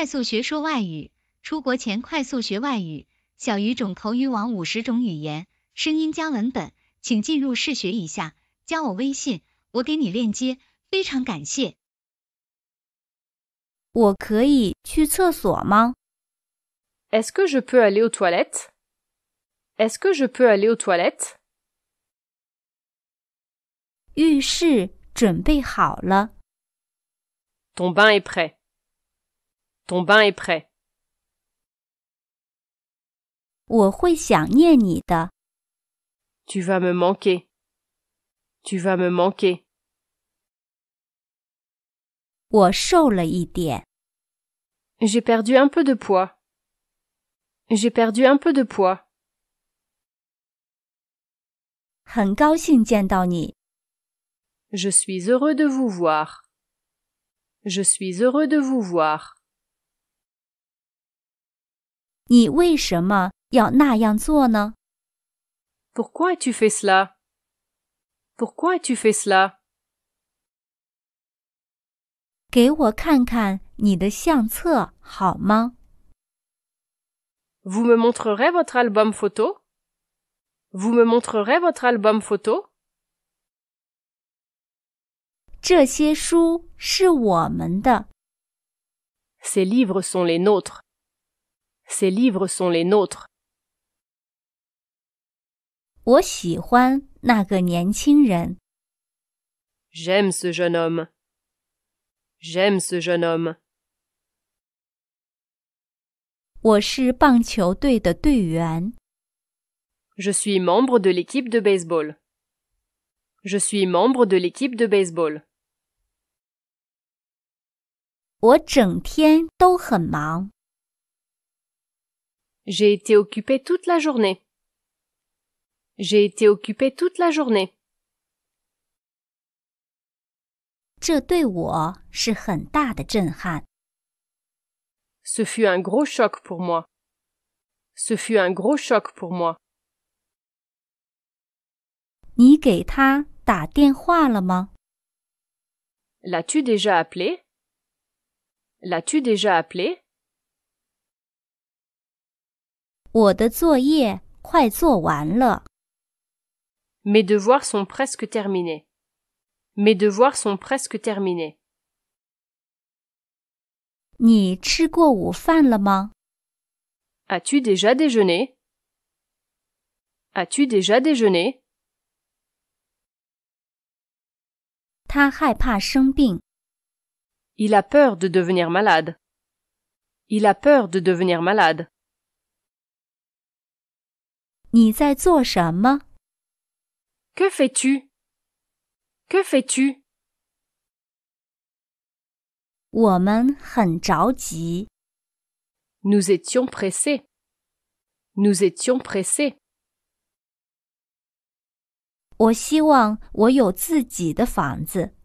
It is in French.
快速学说外语，出国前快速学外语。小语种口语网五十种语言，声音加文本，请进入试学一下。加我微信，我给你链接。非常感谢。我可以去厕所吗？Est-ce que je peux aller aux toilettes？Est-ce que je peux aller aux toilettes？浴室准备好了。Ton bain est prêt. Ton bain est prêt. Tu vas me manquer. Tu vas me manquer. J'ai perdu un peu de poids. J'ai perdu un peu de poids. Je suis heureux de vous voir. Je suis heureux de vous voir pourquoi tu fais cela? Pourquoi tu fais cela? vous me montrerez votre album photo? Vous me montrerez votre album photo? ces livres sont les nôtres. Ces livres sont les nôtres. J'aime ce jeune homme. J'aime ce jeune homme. Je suis membre de l'équipe de baseball. Je suis membre de l'équipe de baseball. 我整天都很忙。j'ai été occupé toute la journée. J'ai été occupé toute la journée. Ce fut un gros choc pour moi. Ce fut un gros choc pour moi. L'as-tu déjà appelé? L'as-tu déjà appelé? Mes devoirs sont presque terminés. Mes devoirs sont presque terminés. as tu déjà déjeuné? As-tu déjà déjeuné? Il a peur de devenir malade. Il a peur de devenir malade. 你在做什么？Que fais-tu？Que fais-tu？我们很着急。Nous étions pressés。Nous étions pressés。我希望我有自己的房子。